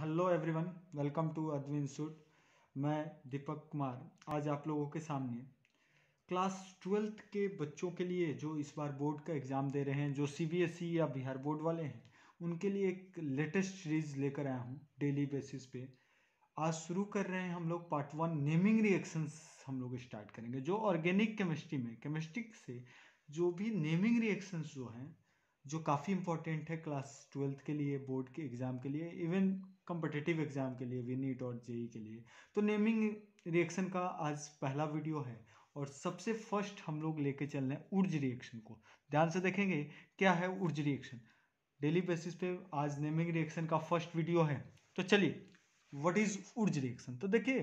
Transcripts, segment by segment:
hello everyone welcome to Advi institute मैं दीपक कुमार आज आप लोगों के सामने क्लास ट्वेल्थ के बच्चों के लिए जो इस बार बोर्ड का एग्ज़ाम दे रहे हैं जो सीबीएसई e या बिहार बोर्ड वाले हैं उनके लिए एक लेटेस्ट सीरीज लेकर आया हूँ डेली बेसिस पे आज शुरू कर रहे हैं हम लोग पार्ट वन नेमिंग रिएक्शंस हम लोग स्टार्ट करेंगे जो ऑर्गेनिक केमिस्ट्री में केमिस्ट्री से जो भी नेमिंग रिएक्शंस जो हैं जो काफ़ी इंपॉर्टेंट है क्लास ट्वेल्थ के लिए बोर्ड के एग्ज़ाम के लिए इवन कम्पटिटिव एग्ज़ाम के लिए वी नीट और जेई के लिए तो नेमिंग रिएक्शन का आज पहला वीडियो है और सबसे फर्स्ट हम लोग लेके चल रहे हैं ऊर्ज रिएक्शन को ध्यान से देखेंगे क्या है ऊर्ज रिएक्शन डेली बेसिस पे आज नेमिंग रिएक्शन का फर्स्ट वीडियो है तो चलिए व्हाट इज़ ऊर्ज रिएक्शन तो देखिए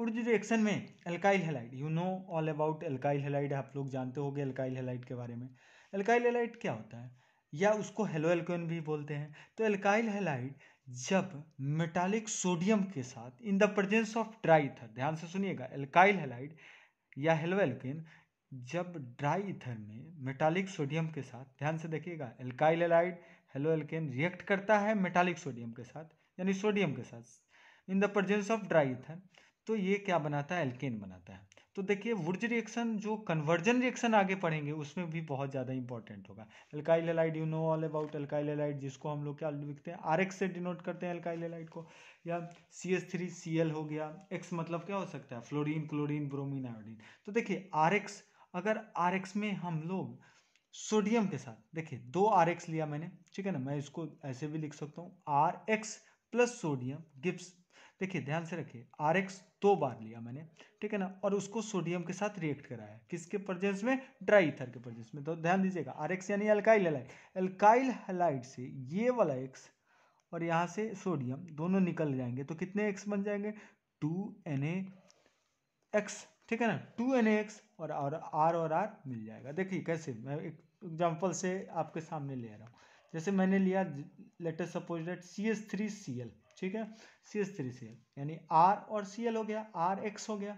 उर्द रिएक्शन में alkyl halide you know all about alkyl halide आप लोग जानते होंगे अल्काइल हेलाइड के बारे में अल्काइल हेलाइड क्या होता है या उसको हेलो एल्कोन भी बोलते हैं तो अल्काइल हेलाइड जब मेटालिक सोडियम के साथ in the presence of dry ether ध्यान से सुनिएगा एल्काइल हेलाइड या हेलो एल्केन जब ड्राई इथर में मेटालिक सोडियम के साथ ध्यान से देखिएगा alkyl halide haloalkane react करता है मेटालिक सोडियम के साथ यानी सोडियम के साथ in the presence of dry ether तो ये क्या बनाता है एल्केन बनाता है तो देखिए वुर्ज रिएक्शन जो कन्वर्जन रिएक्शन आगे पढ़ेंगे उसमें भी बहुत ज़्यादा इंपॉर्टेंट होगा alkyl halide you know all about alkyl halide जिसको हम लोग क्या लिखते हैं आर से डिनोट करते हैं एल्काइल एलाइड को या C S three C L हो गया एक्स मतलब क्या हो सकता है फ्लोरिन क्लोरिन ब्रोमिन आयोडीन तो देखिए आर अगर आर में हम लोग सोडियम के साथ देखिए दो आर लिया मैंने ठीक है ना मैं इसको ऐसे भी लिख सकता हूँ आर प्लस सोडियम गिप्स देखिए ध्यान से रखिए आर एक्स दो बार लिया मैंने ठीक है ना और उसको सोडियम के साथ रिएक्ट कराया किसके प्रजेंस में ड्राई इथर के प्रजेंस में तो ध्यान दीजिएगा आर एक्स यानी अल्काइल हलाइड अल्काइल हलाइड से ये वाला एक्स और यहाँ से सोडियम दोनों निकल जाएंगे तो कितने एक्स बन जाएंगे टू एन एक्स ठीक है ना टू एन एक्स और आर आर और आर मिल जाएगा देखिए कैसे मैं एक एग्जाम्पल से आपके सामने ले रहा हूँ जैसे मैंने लिया latest suppose date C S three C L ठीक है C S three C L यानी आर और सी एल हो गया आर एक्स हो गया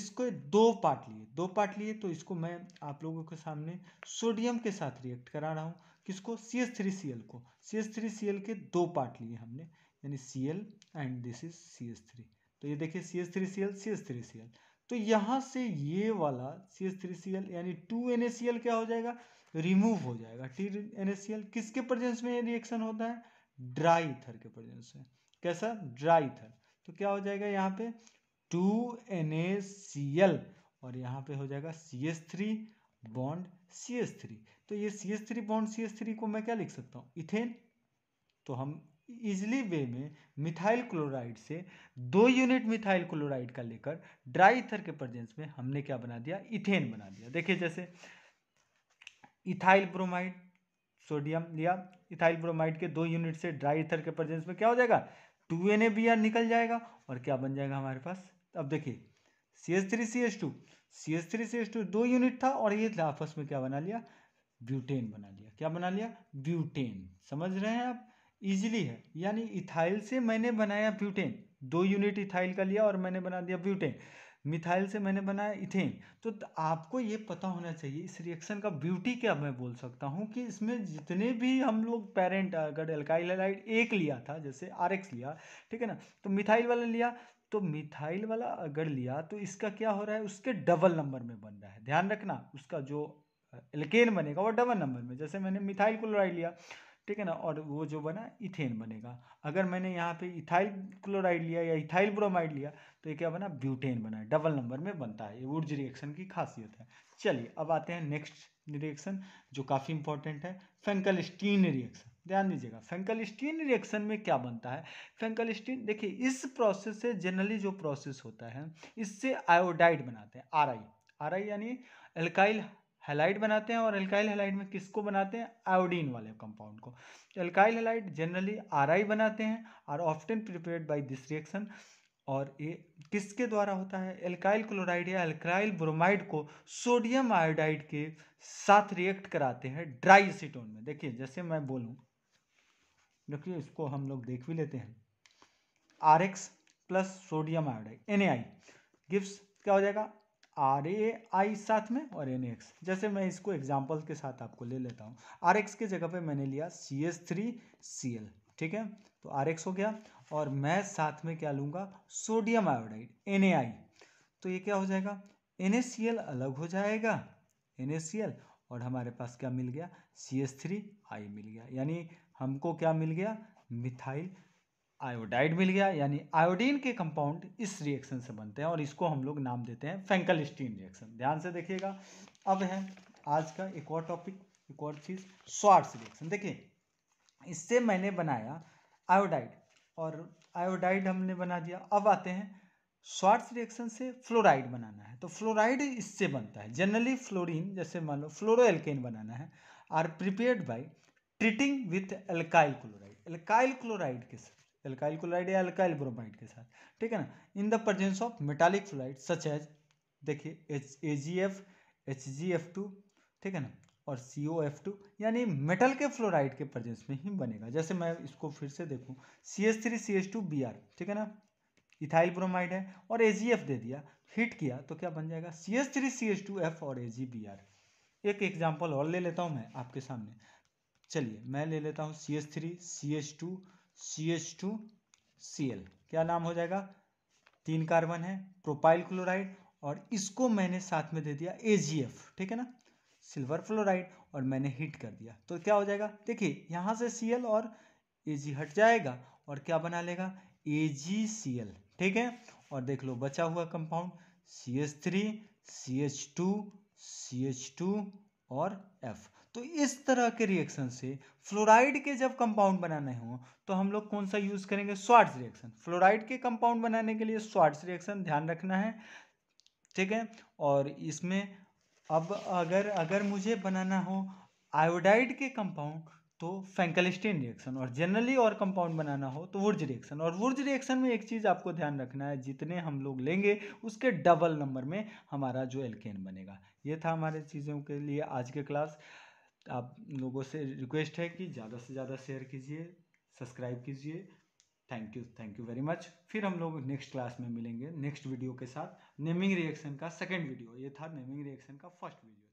इसको दो पार्ट लिए दो पार्ट लिए तो इसको मैं आप लोगों के सामने सोडियम के साथ रिएक्ट करा रहा हूँ किसको C S three C L को C S three C L के दो पार्ट लिए हमने यानी C L and this is C S three तो ये देखिए C S three C L C S three C L तो यहाँ से ये वाला C S three C L यानी two N A C L क्या हो जाएगा रिमूव हो जाएगा T N A C L किसके प्रजेंस में ये रिएक्शन होता है ड्राई इथर के प्रेजेंस में कैसा ड्राई इथर तो क्या हो जाएगा यहाँ पे two N A C L और यहाँ पे हो जाएगा C S three bond C S three तो ये C S three bond C S three को मैं क्या लिख सकता हूँ इथेन तो हम इजली वे में मिथाइल क्लोराइड से दो यूनिट मिथाइल क्लोराइड का लेकर ड्राई इथर के प्रेजेंस में हमने क्या बना दिया इथेन बना दिया देखिए जैसे इथाइल ब्रोमाइड सोडियम या इथाइल ब्रोमाइड के दो यूनिट से ड्राई इथर के प्रेजेंस में क्या हो जाएगा two N A B R निकल जाएगा और क्या बन जाएगा हमारे पास अब देखिए C S three C S two C S three C S two दो यूनिट था और ये आपस में क्या बना लिया ब्यूटेन बना लिया क्या बना लिया ब्यूटेन समझ रहे हैं आप इजीली है यानी इथाइल से मैंने बनाया ब्यूटेन दो यूनिट इथाइल का लिया और मैंने बना दिया ब्यूटेन मिथाइल से मैंने बनाया इथेन तो आपको ये पता होना चाहिए इस रिएक्शन का ब्यूटी क्या मैं बोल सकता हूँ कि इसमें जितने भी हम लोग पेरेंट अगर एल्काइल एलाइड एक लिया था जैसे आर लिया ठीक है ना तो मिथाइल वाला लिया तो मिथाइल वाला अगर लिया तो इसका क्या हो रहा है उसके डबल नंबर में बन रहा है ध्यान रखना उसका जो एल्केन बनेगा वो डबल नंबर में जैसे मैंने मिथाइल क्लोराइड लिया ठीक है ना और वो जो बना इथेन बनेगा अगर मैंने यहाँ पे इथाइल क्लोराइड लिया या इथाइल ब्रोमाइड लिया तो ये क्या बना ब्यूटेन बना डबल नंबर में बनता है ये ऊर्ज रिएक्शन की खासियत है चलिए अब आते हैं नेक्स्ट रिएक्शन जो काफ़ी इंपॉर्टेंट है फेंकलस्टीन रिएक्शन ध्यान दीजिएगा फेंकलस्टीन रिएक्शन में क्या बनता है फेंकलस्टीन देखिए इस प्रोसेस से जनरली जो प्रोसेस होता है इससे आयोडाइड बनाते हैं आर आई आर आई यानी एल्काइल हेलाइट बनाते हैं और अल्काइल हेलाइट में किसको बनाते हैं आयोडीन वाले कंपाउंड को अल्काइल हेलाइट जनरली आर बनाते हैं are often prepared by this reaction और ये किसके द्वारा होता है एल्काइल क्लोराइड या एल्काइल ब्रोमाइड को सोडियम आयोडाइड के साथ रिएक्ट कराते हैं ड्राई सिटोन में देखिए जैसे मैं बोलूँ देखिए इसको हम लोग देख भी लेते हैं R X plus sodium iodide N gives क्या हो जाएगा आर ए आई साथ में और एन एक्स जैसे मैं इसको एग्जाम्पल के साथ आपको ले लेता हूँ आर एक्स की जगह पे मैंने लिया C S three C L ठीक है तो आर एक्स हो गया और मैं साथ में क्या लूँगा sodium iodide N A I तो ये क्या हो जाएगा एन ए सी एल अलग हो जाएगा एन ए सी एल और हमारे पास क्या मिल गया सी एस थ्री आई मिल गया यानी हमको क्या मिल गया मिथाइल आयोडाइड मिल गया यानी आयोडीन के कंपाउंड इस रिएक्शन से बनते हैं और इसको हम लोग नाम देते हैं फैंकलस्टीन रिएक्शन ध्यान से देखिएगा अब है आज का एक और टॉपिक एक और चीज़ स्वार्स रिएक्शन देखिए इससे मैंने बनाया आयोडाइड और आयोडाइड हमने बना दिया अब आते हैं स्वार्ट्स रिएक्शन से फ्लोराइड बनाना है तो फ्लोराइड इससे बनता है जनरली फ्लोरिन जैसे मान लो फ्लोरोएल्केन बनाना है are prepared by treating with alkyl chloride alkyl chloride के साथ एल्काइल क्लोराइड या एल्काइल ब्रोमाइड के साथ ठीक है ना in the presence of metallic fluoride such as देखिए H A G F H G F two ठीक है ना और सी ओ एफ टू यानी मेटल के फ्लोराइड के प्रजेंस में ही बनेगा जैसे मैं इसको फिर से देखूँ C S three C S to B R ठीक है ना इथाइल ब्रोमाइड है और ए जी एफ दे दिया हीट किया तो क्या बन जाएगा C S three C S two F और ए जी बी आर एक एग्जाम्पल और ले लेता हूँ मैं आपके सामने चलिए मैं ले लेता हूँ C S three C S two C H two C L क्या नाम हो जाएगा तीन कार्बन है प्रोपाइल क्लोराइड और इसको मैंने साथ में दे दिया ए जी एफ ठीक है ना सिल्वर फ्लोराइड और मैंने हीट कर दिया तो क्या हो जाएगा देखिए यहाँ से सी और ए जी हट जाएगा और क्या बना लेगा ए जी सी एल ठीक है और देख लो बचा हुआ compound C H three C H two C H two और एफ तो इस तरह के रिएक्शन से फ्लोराइड के जब कंपाउंड बनाने हों तो हम लोग कौन सा यूज़ करेंगे स्वार्ट्स रिएक्शन फ्लोराइड के कंपाउंड बनाने के लिए स्वार्ट्स रिएक्शन ध्यान रखना है ठीक है और इसमें अब अगर अगर मुझे बनाना हो आयोडाइड के कंपाउंड तो फैंकलिस्टीन रिएक्शन और जनरली और कंपाउंड बनाना हो तो वुर्ज रिएक्शन और वुर्ज रिएक्शन में एक चीज़ आपको ध्यान रखना है जितने हम लोग लेंगे उसके डबल नंबर में हमारा जो एल्केन बनेगा ये था हमारे चीज़ों के लिए आज के क्लास आप लोगों से रिक्वेस्ट है कि ज़्यादा से ज़्यादा शेयर कीजिए सब्सक्राइब कीजिए thank you thank you very much फिर हम लोग नेक्स्ट क्लास में मिलेंगे नेक्स्ट वीडियो के साथ नेमिंग रिएक्शन का सेकेंड वीडियो ये था नेमिंग रिएक्शन का फर्स्ट वीडियो